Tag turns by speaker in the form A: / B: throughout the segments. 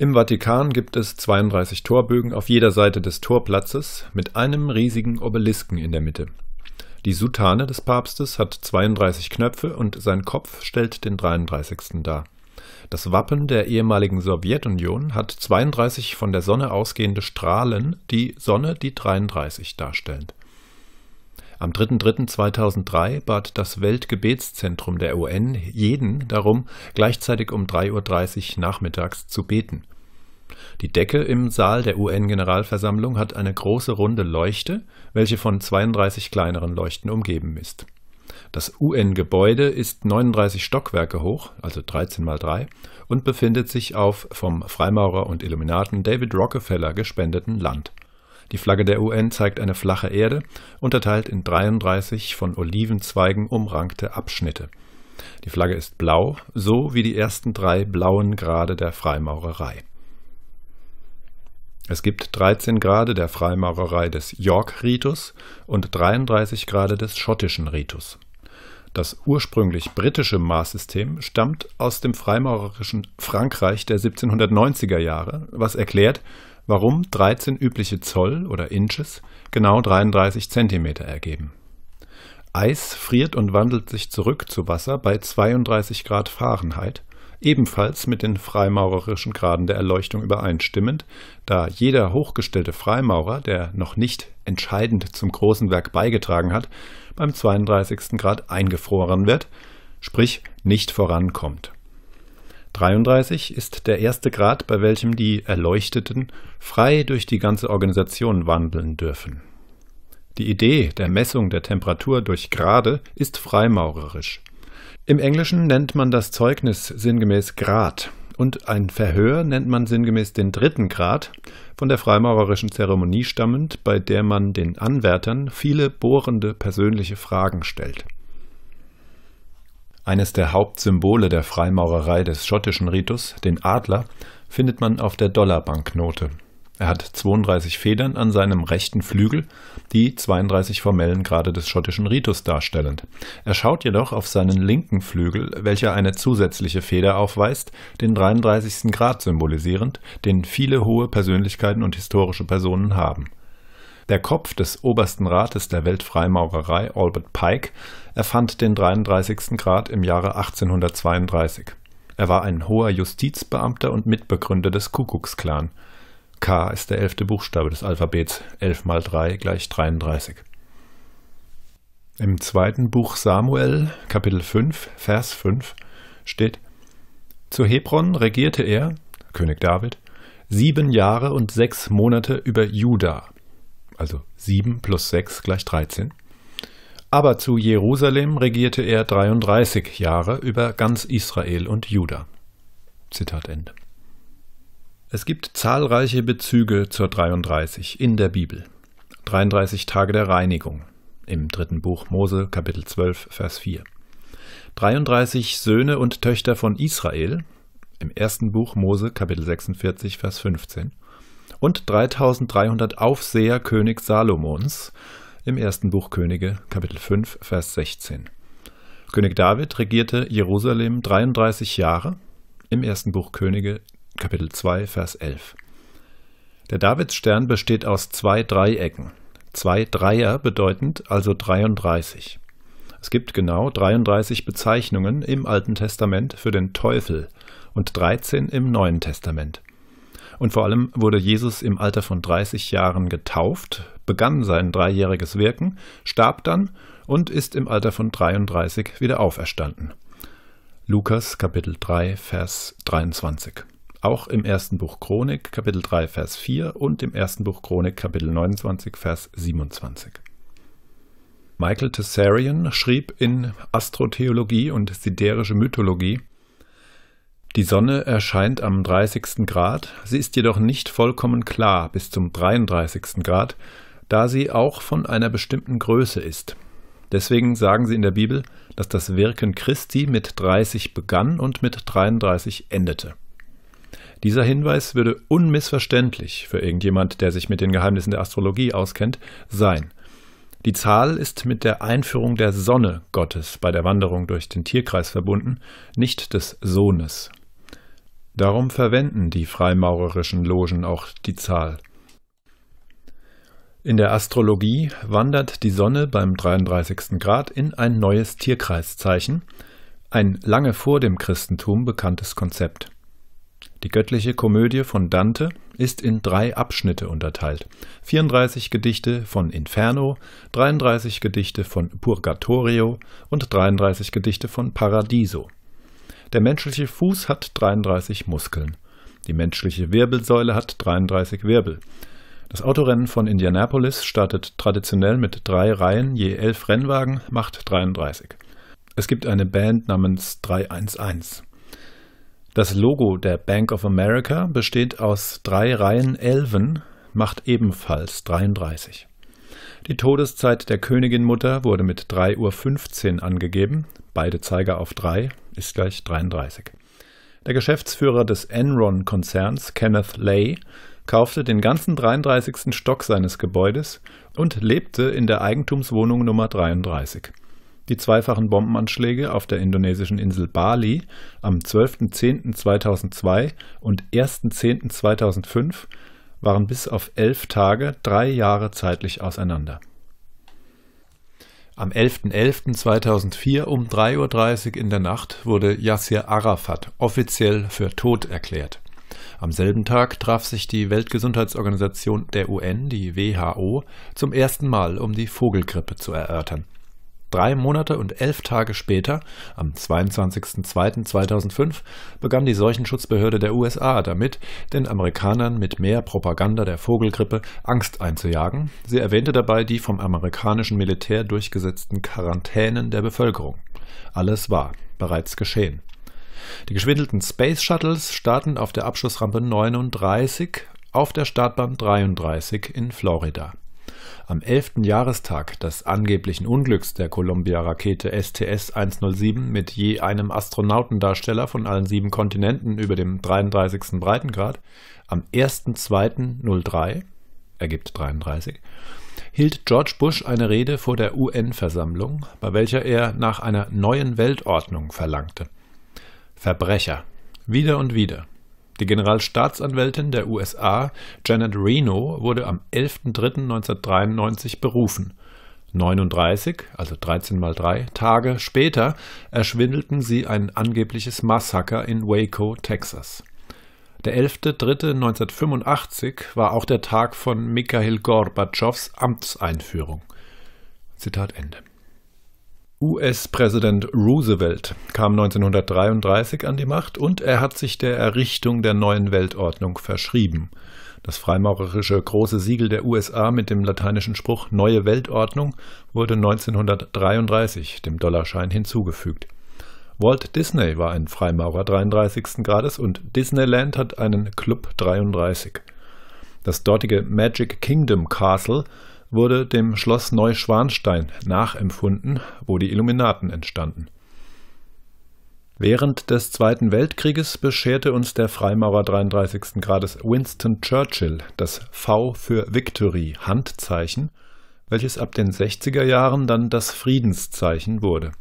A: Im Vatikan gibt es 32 Torbögen auf jeder Seite des Torplatzes mit einem riesigen Obelisken in der Mitte. Die Soutane des Papstes hat 32 Knöpfe und sein Kopf stellt den 33. dar. Das Wappen der ehemaligen Sowjetunion hat 32 von der Sonne ausgehende Strahlen, die Sonne die 33 darstellen. Am 3.3.2003 bat das Weltgebetszentrum der UN jeden darum, gleichzeitig um 3.30 Uhr nachmittags zu beten. Die Decke im Saal der UN-Generalversammlung hat eine große runde Leuchte, welche von 32 kleineren Leuchten umgeben ist. Das UN-Gebäude ist 39 Stockwerke hoch, also 13 mal 3, und befindet sich auf vom Freimaurer und Illuminaten David Rockefeller gespendeten Land. Die Flagge der UN zeigt eine flache Erde, unterteilt in 33 von Olivenzweigen umrankte Abschnitte. Die Flagge ist blau, so wie die ersten drei blauen Grade der Freimaurerei. Es gibt 13 Grade der Freimaurerei des York-Ritus und 33 Grade des schottischen Ritus. Das ursprünglich britische Maßsystem stammt aus dem freimaurerischen Frankreich der 1790er Jahre, was erklärt, warum 13 übliche Zoll oder Inches genau 33 Zentimeter ergeben. Eis friert und wandelt sich zurück zu Wasser bei 32 Grad Fahrenheit, ebenfalls mit den freimaurerischen Graden der Erleuchtung übereinstimmend, da jeder hochgestellte Freimaurer, der noch nicht entscheidend zum großen Werk beigetragen hat, beim 32. Grad eingefroren wird, sprich nicht vorankommt. 33 ist der erste Grad, bei welchem die Erleuchteten frei durch die ganze Organisation wandeln dürfen. Die Idee der Messung der Temperatur durch Grade ist freimaurerisch. Im Englischen nennt man das Zeugnis sinngemäß Grad und ein Verhör nennt man sinngemäß den dritten Grad, von der freimaurerischen Zeremonie stammend, bei der man den Anwärtern viele bohrende persönliche Fragen stellt. Eines der Hauptsymbole der Freimaurerei des schottischen Ritus, den Adler, findet man auf der Dollarbanknote. Er hat 32 Federn an seinem rechten Flügel, die 32 formellen Grade des schottischen Ritus darstellend. Er schaut jedoch auf seinen linken Flügel, welcher eine zusätzliche Feder aufweist, den 33. Grad symbolisierend, den viele hohe Persönlichkeiten und historische Personen haben der Kopf des obersten Rates der Weltfreimaurerei, Albert Pike, erfand den 33. Grad im Jahre 1832. Er war ein hoher Justizbeamter und Mitbegründer des Kuckucksklan. K ist der elfte Buchstabe des Alphabets, 11 mal 3 gleich 33. Im zweiten Buch Samuel, Kapitel 5, Vers 5 steht: Zu Hebron regierte er, König David, sieben Jahre und sechs Monate über Juda also 7 plus 6 gleich 13. Aber zu Jerusalem regierte er 33 Jahre über ganz Israel und Juda. Zitat Ende. Es gibt zahlreiche Bezüge zur 33 in der Bibel. 33 Tage der Reinigung im dritten Buch Mose Kapitel 12 Vers 4. 33 Söhne und Töchter von Israel im ersten Buch Mose Kapitel 46 Vers 15 und 3300 Aufseher König Salomons im ersten Buch Könige, Kapitel 5, Vers 16. König David regierte Jerusalem 33 Jahre im ersten Buch Könige, Kapitel 2, Vers 11. Der Davidsstern besteht aus zwei Dreiecken. Zwei Dreier bedeutend also 33. Es gibt genau 33 Bezeichnungen im Alten Testament für den Teufel und 13 im Neuen Testament. Und vor allem wurde Jesus im Alter von 30 Jahren getauft, begann sein dreijähriges Wirken, starb dann und ist im Alter von 33 wieder auferstanden. Lukas Kapitel 3 Vers 23. Auch im ersten Buch Chronik Kapitel 3 Vers 4 und im ersten Buch Chronik Kapitel 29 Vers 27. Michael Tessarion schrieb in Astrotheologie und Siderische Mythologie die Sonne erscheint am 30. Grad, sie ist jedoch nicht vollkommen klar bis zum 33. Grad, da sie auch von einer bestimmten Größe ist. Deswegen sagen sie in der Bibel, dass das Wirken Christi mit 30 begann und mit 33 endete. Dieser Hinweis würde unmissverständlich für irgendjemand, der sich mit den Geheimnissen der Astrologie auskennt, sein. Die Zahl ist mit der Einführung der Sonne Gottes bei der Wanderung durch den Tierkreis verbunden, nicht des Sohnes. Darum verwenden die freimaurerischen Logen auch die Zahl. In der Astrologie wandert die Sonne beim 33. Grad in ein neues Tierkreiszeichen, ein lange vor dem Christentum bekanntes Konzept. Die göttliche Komödie von Dante ist in drei Abschnitte unterteilt. 34 Gedichte von Inferno, 33 Gedichte von Purgatorio und 33 Gedichte von Paradiso. Der menschliche Fuß hat 33 Muskeln. Die menschliche Wirbelsäule hat 33 Wirbel. Das Autorennen von Indianapolis startet traditionell mit drei Reihen, je elf Rennwagen, macht 33. Es gibt eine Band namens 311. Das Logo der Bank of America besteht aus drei Reihen Elven, macht ebenfalls 33. Die Todeszeit der Königinmutter wurde mit 3.15 Uhr angegeben, beide Zeiger auf 3, ist gleich 33. Der Geschäftsführer des Enron-Konzerns, Kenneth Lay, kaufte den ganzen 33. Stock seines Gebäudes und lebte in der Eigentumswohnung Nummer 33. Die zweifachen Bombenanschläge auf der indonesischen Insel Bali am 12.10.2002 und 1.10.2005 waren bis auf elf Tage drei Jahre zeitlich auseinander. Am 11.11.2004 um 3.30 Uhr in der Nacht wurde Yassir Arafat offiziell für tot erklärt. Am selben Tag traf sich die Weltgesundheitsorganisation der UN, die WHO, zum ersten Mal, um die Vogelgrippe zu erörtern. Drei Monate und elf Tage später, am 22.02.2005, begann die Seuchenschutzbehörde der USA damit, den Amerikanern mit mehr Propaganda der Vogelgrippe Angst einzujagen. Sie erwähnte dabei die vom amerikanischen Militär durchgesetzten Quarantänen der Bevölkerung. Alles war bereits geschehen. Die geschwindelten Space Shuttles starten auf der Abschlussrampe 39 auf der Startbahn 33 in Florida. Am 11. Jahrestag des angeblichen Unglücks der Columbia-Rakete STS-107 mit je einem Astronautendarsteller von allen sieben Kontinenten über dem 33. Breitengrad, am 1.2.03 ergibt 33, hielt George Bush eine Rede vor der UN-Versammlung, bei welcher er nach einer neuen Weltordnung verlangte. Verbrecher. Wieder und wieder die Generalstaatsanwältin der USA, Janet Reno, wurde am 11.03.1993 berufen. 39, also 13 mal 3 Tage später erschwindelten sie ein angebliches Massaker in Waco, Texas. Der 11.03.1985 war auch der Tag von Mikhail Gorbatschows Amtseinführung. Zitat Ende. US-Präsident Roosevelt kam 1933 an die Macht und er hat sich der Errichtung der neuen Weltordnung verschrieben. Das freimaurerische große Siegel der USA mit dem lateinischen Spruch Neue Weltordnung wurde 1933 dem Dollarschein hinzugefügt. Walt Disney war ein Freimaurer 33. Grades und Disneyland hat einen Club 33. Das dortige Magic Kingdom Castle wurde dem Schloss Neuschwanstein nachempfunden, wo die Illuminaten entstanden. Während des Zweiten Weltkrieges bescherte uns der Freimaurer 33. Grades Winston Churchill das V für Victory Handzeichen, welches ab den 60er Jahren dann das Friedenszeichen wurde.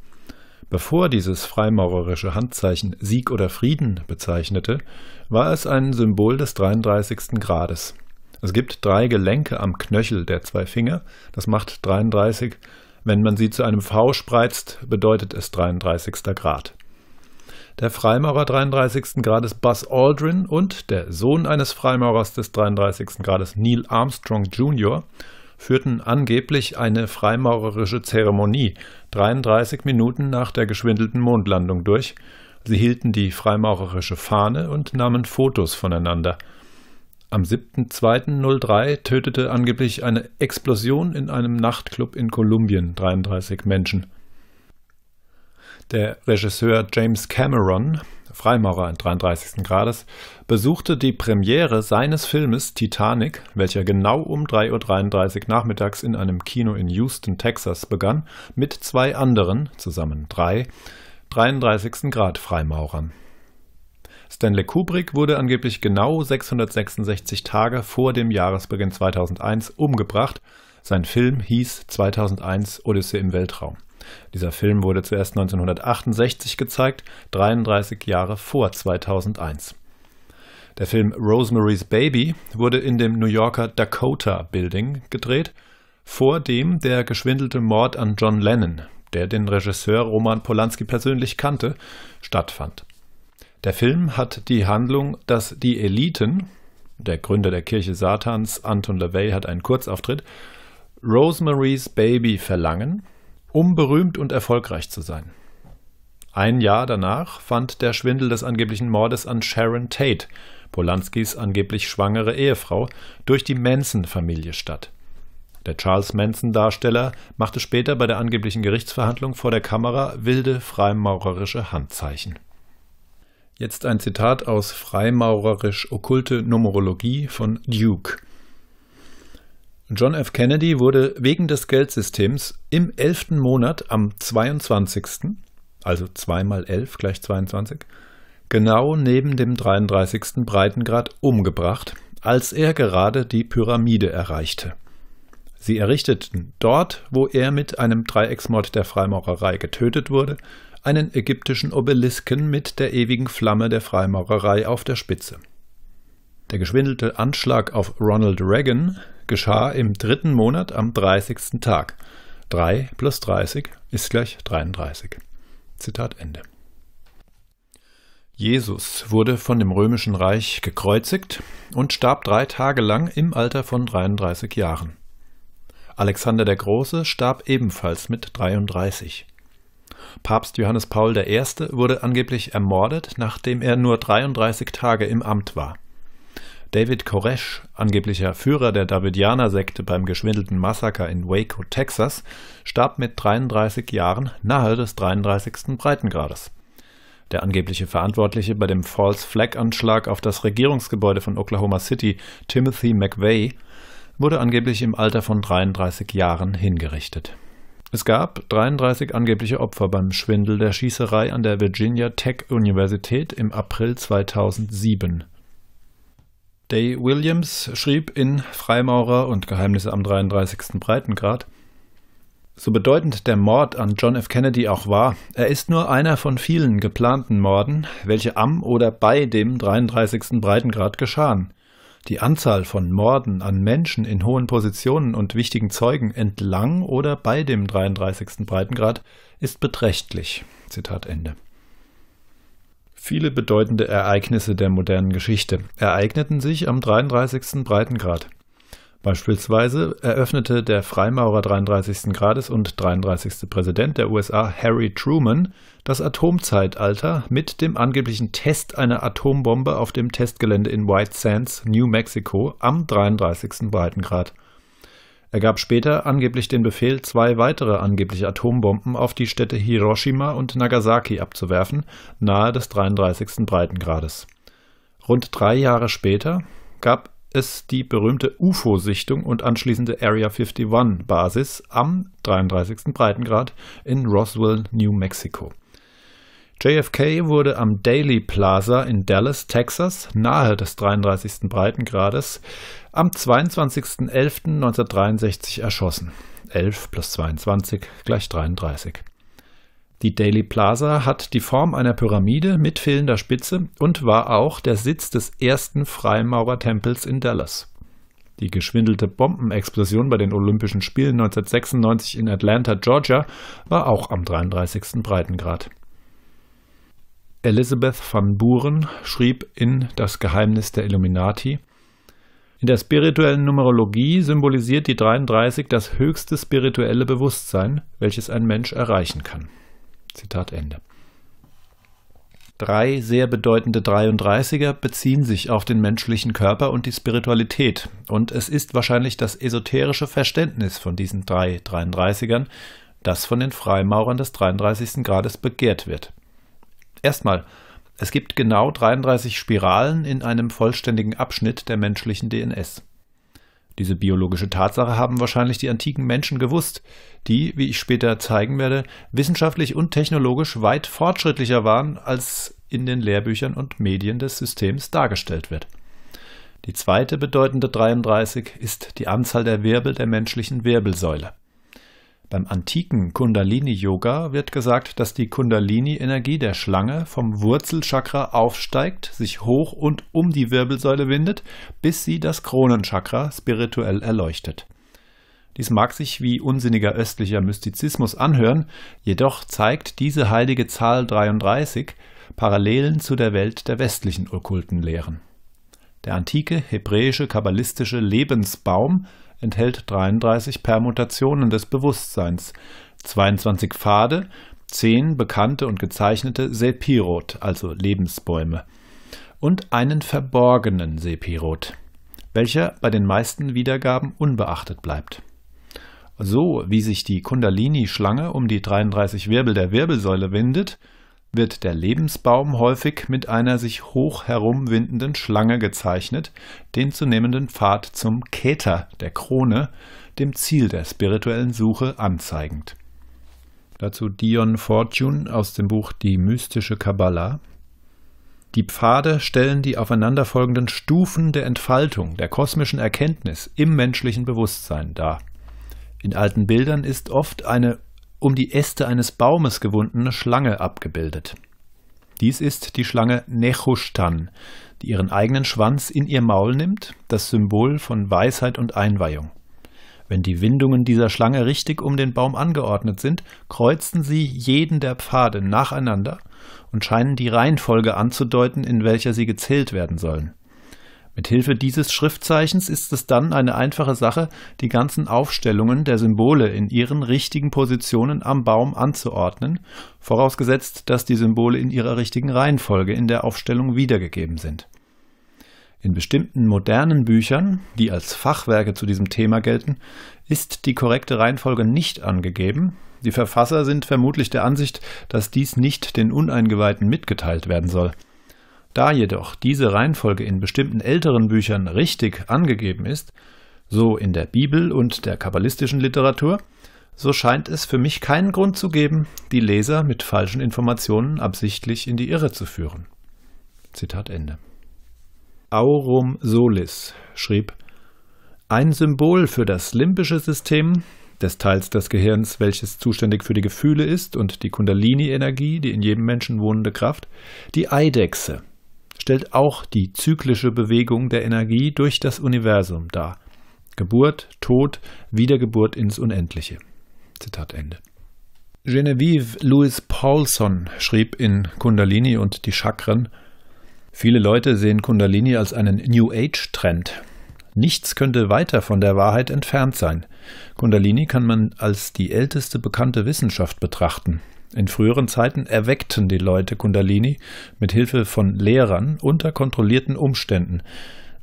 A: Bevor dieses freimaurerische Handzeichen Sieg oder Frieden bezeichnete, war es ein Symbol des 33. Grades. Es gibt drei Gelenke am Knöchel der zwei Finger. Das macht 33. Wenn man sie zu einem V spreizt, bedeutet es 33. Grad. Der Freimaurer 33. Grades Buzz Aldrin und der Sohn eines Freimaurers des 33. Grades Neil Armstrong Jr. führten angeblich eine freimaurerische Zeremonie 33 Minuten nach der geschwindelten Mondlandung durch. Sie hielten die freimaurerische Fahne und nahmen Fotos voneinander – am 7.2.03 tötete angeblich eine Explosion in einem Nachtclub in Kolumbien 33 Menschen. Der Regisseur James Cameron, Freimaurer 33. Grades, besuchte die Premiere seines Filmes Titanic, welcher genau um 3.33 Uhr nachmittags in einem Kino in Houston, Texas begann, mit zwei anderen, zusammen drei, 33. Grad Freimaurern. Stanley Kubrick wurde angeblich genau 666 Tage vor dem Jahresbeginn 2001 umgebracht. Sein Film hieß 2001 Odyssee im Weltraum. Dieser Film wurde zuerst 1968 gezeigt, 33 Jahre vor 2001. Der Film Rosemary's Baby wurde in dem New Yorker Dakota Building gedreht, vor dem der geschwindelte Mord an John Lennon, der den Regisseur Roman Polanski persönlich kannte, stattfand. Der Film hat die Handlung, dass die Eliten, der Gründer der Kirche Satans, Anton LaVey, hat einen Kurzauftritt, Rosemary's Baby verlangen, um berühmt und erfolgreich zu sein. Ein Jahr danach fand der Schwindel des angeblichen Mordes an Sharon Tate, Polanskis angeblich schwangere Ehefrau, durch die Manson-Familie statt. Der Charles Manson-Darsteller machte später bei der angeblichen Gerichtsverhandlung vor der Kamera wilde freimaurerische Handzeichen. Jetzt ein Zitat aus Freimaurerisch-Okkulte Numerologie von Duke. John F. Kennedy wurde wegen des Geldsystems im 11. Monat am 22., also 2 mal 11 gleich 22, genau neben dem 33. Breitengrad umgebracht, als er gerade die Pyramide erreichte. Sie errichteten dort, wo er mit einem Dreiecksmord der Freimaurerei getötet wurde, einen ägyptischen Obelisken mit der ewigen Flamme der Freimaurerei auf der Spitze. Der geschwindelte Anschlag auf Ronald Reagan geschah im dritten Monat am 30. Tag. 3 plus 30 ist gleich 33. Zitat Ende. Jesus wurde von dem römischen Reich gekreuzigt und starb drei Tage lang im Alter von 33 Jahren. Alexander der Große starb ebenfalls mit 33. Papst Johannes Paul I. wurde angeblich ermordet, nachdem er nur 33 Tage im Amt war. David Koresh, angeblicher Führer der Davidianer-Sekte beim geschwindelten Massaker in Waco, Texas, starb mit 33 Jahren nahe des 33. Breitengrades. Der angebliche Verantwortliche bei dem False Flag-Anschlag auf das Regierungsgebäude von Oklahoma City, Timothy McVeigh, wurde angeblich im Alter von 33 Jahren hingerichtet. Es gab 33 angebliche Opfer beim Schwindel der Schießerei an der Virginia Tech Universität im April 2007. Day Williams schrieb in Freimaurer und Geheimnisse am 33. Breitengrad, so bedeutend der Mord an John F. Kennedy auch war, er ist nur einer von vielen geplanten Morden, welche am oder bei dem 33. Breitengrad geschahen die Anzahl von Morden an Menschen in hohen Positionen und wichtigen Zeugen entlang oder bei dem 33. Breitengrad ist beträchtlich. Zitat Ende. Viele bedeutende Ereignisse der modernen Geschichte ereigneten sich am 33. Breitengrad. Beispielsweise eröffnete der Freimaurer 33. Grades und 33. Präsident der USA Harry Truman das Atomzeitalter mit dem angeblichen Test einer Atombombe auf dem Testgelände in White Sands, New Mexico am 33. Breitengrad. Er gab später angeblich den Befehl, zwei weitere angebliche Atombomben auf die Städte Hiroshima und Nagasaki abzuwerfen, nahe des 33. Breitengrades. Rund drei Jahre später gab es die berühmte UFO-Sichtung und anschließende Area 51-Basis am 33. Breitengrad in Roswell, New Mexico. JFK wurde am Daley Plaza in Dallas, Texas, nahe des 33. Breitengrades, am 22.11.1963 erschossen. 11 plus 22 gleich 33. Die Daily Plaza hat die Form einer Pyramide mit fehlender Spitze und war auch der Sitz des ersten Freimaurertempels in Dallas. Die geschwindelte Bombenexplosion bei den Olympischen Spielen 1996 in Atlanta, Georgia, war auch am 33. Breitengrad. Elizabeth van Buren schrieb in Das Geheimnis der Illuminati, in der spirituellen Numerologie symbolisiert die 33 das höchste spirituelle Bewusstsein, welches ein Mensch erreichen kann. Zitat Ende. Drei sehr bedeutende 33er beziehen sich auf den menschlichen Körper und die Spiritualität, und es ist wahrscheinlich das esoterische Verständnis von diesen drei 33ern, das von den Freimaurern des 33. Grades begehrt wird. Erstmal, es gibt genau 33 Spiralen in einem vollständigen Abschnitt der menschlichen DNS. Diese biologische Tatsache haben wahrscheinlich die antiken Menschen gewusst, die, wie ich später zeigen werde, wissenschaftlich und technologisch weit fortschrittlicher waren, als in den Lehrbüchern und Medien des Systems dargestellt wird. Die zweite bedeutende 33 ist die Anzahl der Wirbel der menschlichen Wirbelsäule. Beim antiken Kundalini-Yoga wird gesagt, dass die Kundalini-Energie der Schlange vom Wurzelchakra aufsteigt, sich hoch und um die Wirbelsäule windet, bis sie das Kronenchakra spirituell erleuchtet. Dies mag sich wie unsinniger östlicher Mystizismus anhören, jedoch zeigt diese heilige Zahl 33 Parallelen zu der Welt der westlichen okkulten Lehren. Der antike hebräische kabbalistische Lebensbaum enthält 33 Permutationen des Bewusstseins, 22 Pfade, 10 bekannte und gezeichnete Sepirot, also Lebensbäume, und einen verborgenen Sepirot, welcher bei den meisten Wiedergaben unbeachtet bleibt. So wie sich die Kundalini-Schlange um die 33 Wirbel der Wirbelsäule windet, wird der Lebensbaum häufig mit einer sich hoch herumwindenden Schlange gezeichnet, den zunehmenden Pfad zum Keter, der Krone, dem Ziel der spirituellen Suche anzeigend. Dazu Dion Fortune aus dem Buch Die mystische Kabbala. Die Pfade stellen die aufeinanderfolgenden Stufen der Entfaltung, der kosmischen Erkenntnis im menschlichen Bewusstsein dar. In alten Bildern ist oft eine um die Äste eines Baumes gewundene Schlange abgebildet. Dies ist die Schlange Nechushtan, die ihren eigenen Schwanz in ihr Maul nimmt, das Symbol von Weisheit und Einweihung. Wenn die Windungen dieser Schlange richtig um den Baum angeordnet sind, kreuzen sie jeden der Pfade nacheinander und scheinen die Reihenfolge anzudeuten, in welcher sie gezählt werden sollen. Mithilfe dieses Schriftzeichens ist es dann eine einfache Sache, die ganzen Aufstellungen der Symbole in ihren richtigen Positionen am Baum anzuordnen, vorausgesetzt, dass die Symbole in ihrer richtigen Reihenfolge in der Aufstellung wiedergegeben sind. In bestimmten modernen Büchern, die als Fachwerke zu diesem Thema gelten, ist die korrekte Reihenfolge nicht angegeben. Die Verfasser sind vermutlich der Ansicht, dass dies nicht den Uneingeweihten mitgeteilt werden soll. Da jedoch diese Reihenfolge in bestimmten älteren Büchern richtig angegeben ist, so in der Bibel und der kabbalistischen Literatur, so scheint es für mich keinen Grund zu geben, die Leser mit falschen Informationen absichtlich in die Irre zu führen. Zitat Ende. Aurum Solis schrieb Ein Symbol für das limbische System, des Teils des Gehirns, welches zuständig für die Gefühle ist und die Kundalini-Energie, die in jedem Menschen wohnende Kraft, die Eidechse, stellt auch die zyklische Bewegung der Energie durch das Universum dar. Geburt, Tod, Wiedergeburt ins Unendliche. Zitat Ende. Genevieve Louis Paulson schrieb in Kundalini und die Chakren, Viele Leute sehen Kundalini als einen New Age-Trend. Nichts könnte weiter von der Wahrheit entfernt sein. Kundalini kann man als die älteste bekannte Wissenschaft betrachten. In früheren Zeiten erweckten die Leute Kundalini mit Hilfe von Lehrern unter kontrollierten Umständen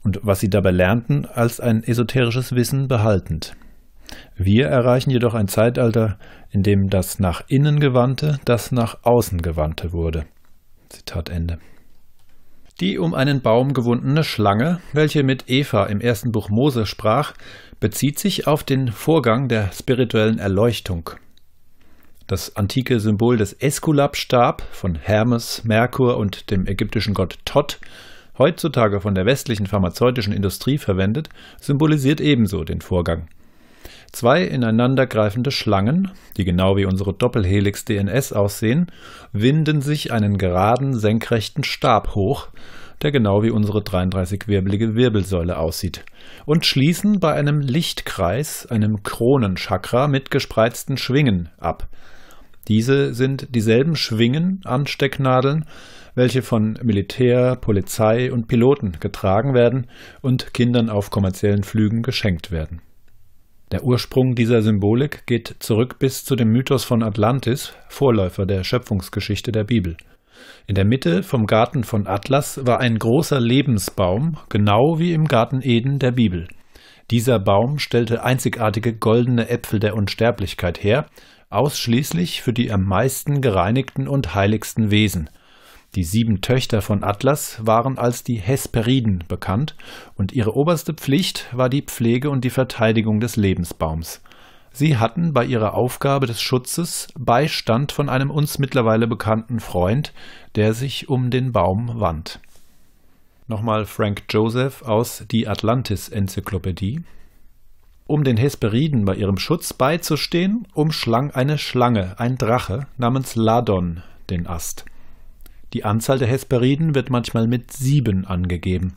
A: und was sie dabei lernten, als ein esoterisches Wissen behaltend. Wir erreichen jedoch ein Zeitalter, in dem das nach innen gewandte das nach außen gewandte wurde. Zitat Ende. Die um einen Baum gewundene Schlange, welche mit Eva im ersten Buch Mose sprach, bezieht sich auf den Vorgang der spirituellen Erleuchtung. Das antike Symbol des Esculap-Stab von Hermes, Merkur und dem ägyptischen Gott Tot, heutzutage von der westlichen pharmazeutischen Industrie verwendet, symbolisiert ebenso den Vorgang. Zwei ineinandergreifende Schlangen, die genau wie unsere Doppelhelix DNS aussehen, winden sich einen geraden, senkrechten Stab hoch, der genau wie unsere 33-wirbelige Wirbelsäule aussieht, und schließen bei einem Lichtkreis, einem Kronenchakra mit gespreizten Schwingen ab, diese sind dieselben Schwingen an Stecknadeln, welche von Militär, Polizei und Piloten getragen werden und Kindern auf kommerziellen Flügen geschenkt werden. Der Ursprung dieser Symbolik geht zurück bis zu dem Mythos von Atlantis, Vorläufer der Schöpfungsgeschichte der Bibel. In der Mitte vom Garten von Atlas war ein großer Lebensbaum, genau wie im Garten Eden der Bibel. Dieser Baum stellte einzigartige goldene Äpfel der Unsterblichkeit her ausschließlich für die am meisten gereinigten und heiligsten Wesen. Die sieben Töchter von Atlas waren als die Hesperiden bekannt, und ihre oberste Pflicht war die Pflege und die Verteidigung des Lebensbaums. Sie hatten bei ihrer Aufgabe des Schutzes Beistand von einem uns mittlerweile bekannten Freund, der sich um den Baum wand. Nochmal Frank Joseph aus Die Atlantis-Enzyklopädie. Um den Hesperiden bei ihrem Schutz beizustehen, umschlang eine Schlange, ein Drache namens Ladon, den Ast. Die Anzahl der Hesperiden wird manchmal mit sieben angegeben.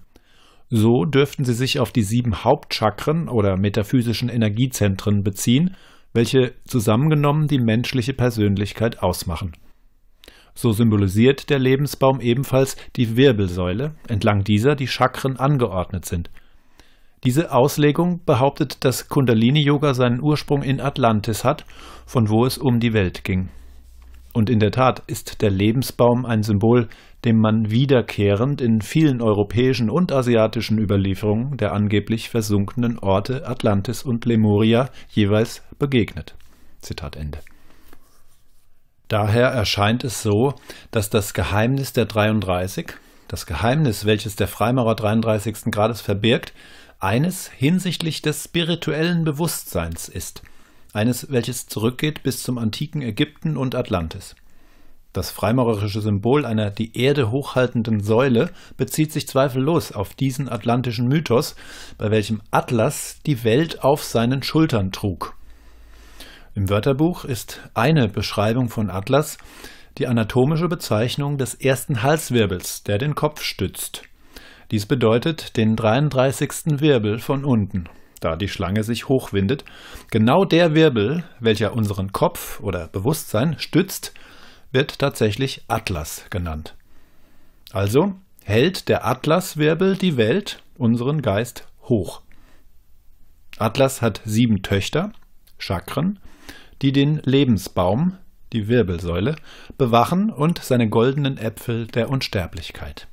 A: So dürften sie sich auf die sieben Hauptchakren oder metaphysischen Energiezentren beziehen, welche zusammengenommen die menschliche Persönlichkeit ausmachen. So symbolisiert der Lebensbaum ebenfalls die Wirbelsäule, entlang dieser die Chakren angeordnet sind – diese Auslegung behauptet, dass Kundalini-Yoga seinen Ursprung in Atlantis hat, von wo es um die Welt ging. Und in der Tat ist der Lebensbaum ein Symbol, dem man wiederkehrend in vielen europäischen und asiatischen Überlieferungen der angeblich versunkenen Orte Atlantis und Lemuria jeweils begegnet. Zitat Ende. Daher erscheint es so, dass das Geheimnis der 33, das Geheimnis, welches der Freimaurer 33. Grades verbirgt, eines hinsichtlich des spirituellen Bewusstseins ist, eines, welches zurückgeht bis zum antiken Ägypten und Atlantis. Das freimaurerische Symbol einer die Erde hochhaltenden Säule bezieht sich zweifellos auf diesen atlantischen Mythos, bei welchem Atlas die Welt auf seinen Schultern trug. Im Wörterbuch ist eine Beschreibung von Atlas die anatomische Bezeichnung des ersten Halswirbels, der den Kopf stützt. Dies bedeutet den 33. Wirbel von unten, da die Schlange sich hochwindet. Genau der Wirbel, welcher unseren Kopf oder Bewusstsein stützt, wird tatsächlich Atlas genannt. Also hält der Atlaswirbel die Welt, unseren Geist, hoch. Atlas hat sieben Töchter, Chakren, die den Lebensbaum, die Wirbelsäule, bewachen und seine goldenen Äpfel der Unsterblichkeit.